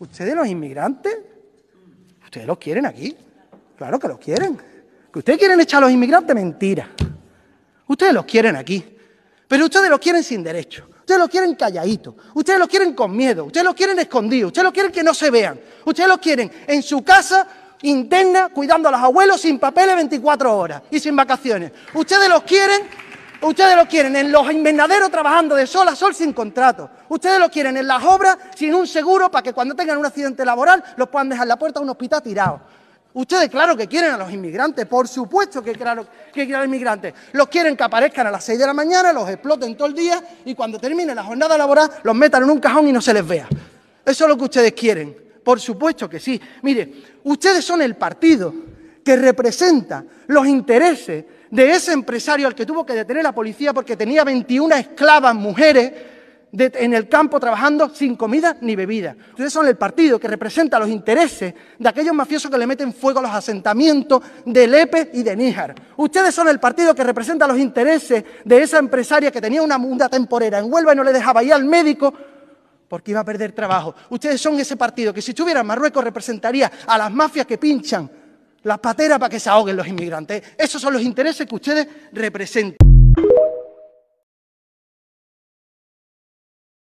¿Ustedes los inmigrantes? ¿Ustedes los quieren aquí? Claro que los quieren. ¿Que ustedes quieren echar a los inmigrantes? Mentira. Ustedes los quieren aquí. Pero ustedes los quieren sin derecho. Ustedes los quieren calladitos. Ustedes los quieren con miedo. Ustedes los quieren escondidos. Ustedes los quieren que no se vean. Ustedes los quieren en su casa interna, cuidando a los abuelos sin papeles 24 horas y sin vacaciones. Ustedes los quieren Ustedes lo quieren en los invernaderos trabajando de sol a sol sin contrato. Ustedes lo quieren en las obras sin un seguro para que cuando tengan un accidente laboral los puedan dejar la puerta a un hospital tirado. Ustedes claro que quieren a los inmigrantes, por supuesto que que quieren a los inmigrantes. Los quieren que aparezcan a las 6 de la mañana, los exploten todo el día y cuando termine la jornada laboral los metan en un cajón y no se les vea. Eso es lo que ustedes quieren. Por supuesto que sí. Mire, ustedes son el partido que representa los intereses de ese empresario al que tuvo que detener la policía porque tenía 21 esclavas mujeres en el campo trabajando sin comida ni bebida. Ustedes son el partido que representa los intereses de aquellos mafiosos que le meten fuego a los asentamientos de Lepe y de Níjar. Ustedes son el partido que representa los intereses de esa empresaria que tenía una, munda temporera en Huelva y no le dejaba ir al médico porque iba a perder trabajo. Ustedes son ese partido que si estuviera en Marruecos representaría a las mafias que pinchan las pateras para que se ahoguen los inmigrantes. Esos son los intereses que ustedes representan.